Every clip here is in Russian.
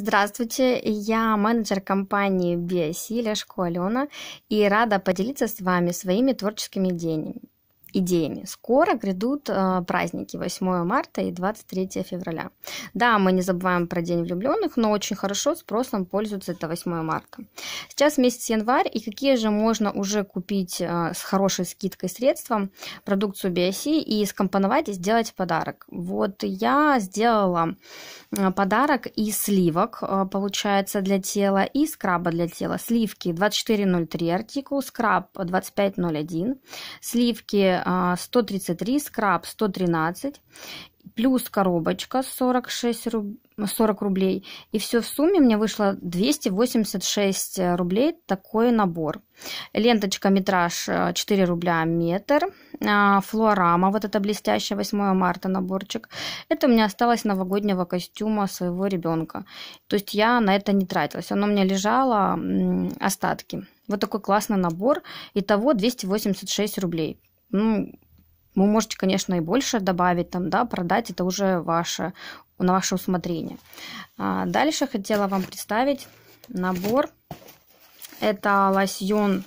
Здравствуйте, я менеджер компании Биосиля Ляшко и рада поделиться с вами своими творческими идеями идеями. Скоро грядут э, праздники 8 марта и 23 февраля. Да, мы не забываем про День влюбленных, но очень хорошо спросом пользуется это 8 марта. Сейчас месяц январь, и какие же можно уже купить э, с хорошей скидкой средства продукцию BSI и скомпоновать и сделать подарок. Вот я сделала э, подарок из сливок, э, получается, для тела, и скраба для тела. Сливки 2403 артикул, скраб 2501, сливки 133, а, скраб 113, плюс коробочка 46 руб... 40 рублей. И все в сумме мне вышло 286 рублей такой набор. Ленточка метраж 4 э, рубля метр. А, Флорама, вот это блестящая 8 марта наборчик. Это у меня осталось новогоднего костюма своего ребенка. То есть я на это не тратилась. Оно у меня лежало остатки. Вот такой классный набор. Итого 286 рублей. Ну, вы можете, конечно, и больше добавить там, да, продать, это уже ваше, на ваше усмотрение. А дальше хотела вам представить набор. Это лосьон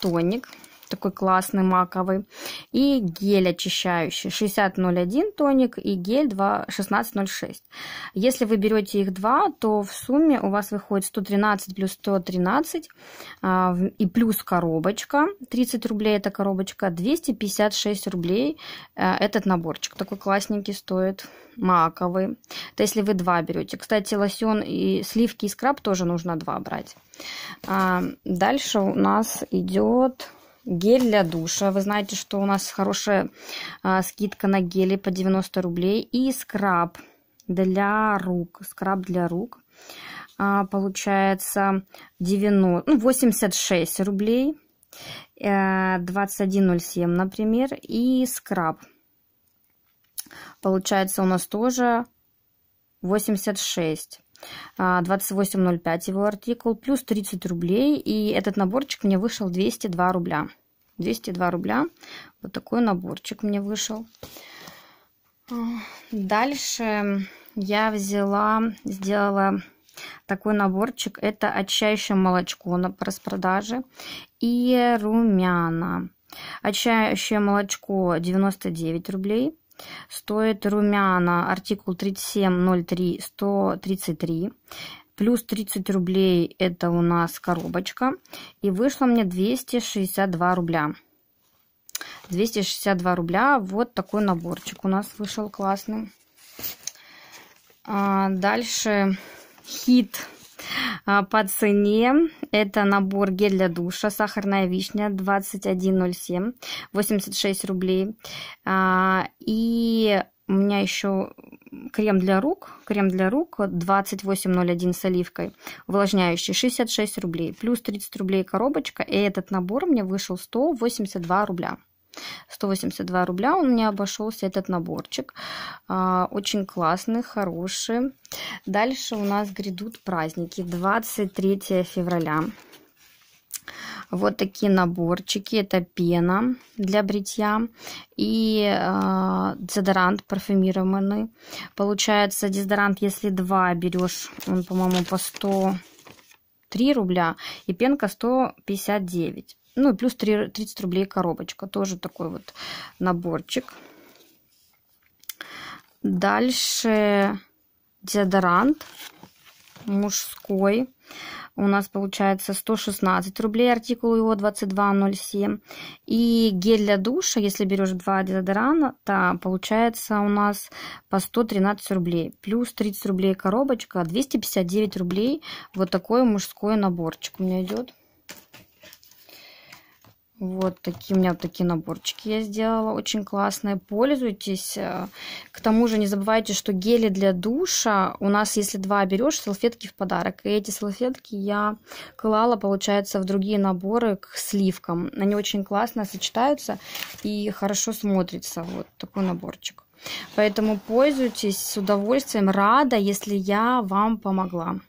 тоник такой классный маковый, и гель очищающий 6001 тоник и гель 2, 1606. Если вы берете их два, то в сумме у вас выходит 113 плюс 113 а, и плюс коробочка, 30 рублей эта коробочка, 256 рублей э, этот наборчик. Такой классненький стоит, маковый. Это если вы два берете. Кстати, лосьон и сливки и скраб тоже нужно два брать. А, дальше у нас идет гель для душа. Вы знаете, что у нас хорошая а, скидка на гели по 90 рублей. И скраб для рук. Скраб для рук. А, получается 90, ну, 86 рублей. 21.07, э, например. И скраб. Получается у нас тоже 86. 28.05 а, его артикул, плюс 30 рублей, и этот наборчик мне вышел 202 рубля. 202 рубля, вот такой наборчик мне вышел. А, дальше я взяла, сделала такой наборчик. Это очищающее молочко на распродаже и румяна. Очищающее молочко 99 рублей. Стоит румяна, артикул 3703, 133. Плюс 30 рублей это у нас коробочка. И вышло мне 262 рубля. 262 рубля. Вот такой наборчик у нас вышел классный. А дальше хит а, по цене это набор гель для душа «Сахарная вишня» 21,07, 86 рублей. А, и у меня еще крем для рук, крем для рук 28,01 с оливкой, увлажняющий 66 рублей, плюс 30 рублей коробочка, и этот набор мне вышел 182 рубля. 182 рубля он мне обошелся этот наборчик. А, очень классный, хороший. Дальше у нас грядут праздники. 23 февраля. Вот такие наборчики. Это пена для бритья и э, дезодорант парфюмированный. Получается, дезодорант, если два берешь, он, по-моему, по 103 рубля, и пенка 159 ну и плюс 3, 30 рублей коробочка. Тоже такой вот наборчик. Дальше дезодорант мужской. У нас получается 116 рублей, артикул его 2207. И гель для душа, если берешь два дезодоранта, получается у нас по 113 рублей. Плюс 30 рублей коробочка, 259 рублей. Вот такой мужской наборчик у меня идет. Вот такие у меня вот такие наборчики я сделала, очень классные, пользуйтесь. Э, к тому же не забывайте, что гели для душа у нас, если два берешь, салфетки в подарок. И эти салфетки я клала, получается, в другие наборы к сливкам. Они очень классно сочетаются и хорошо смотрятся. Вот такой наборчик. Поэтому пользуйтесь с удовольствием, рада, если я вам помогла.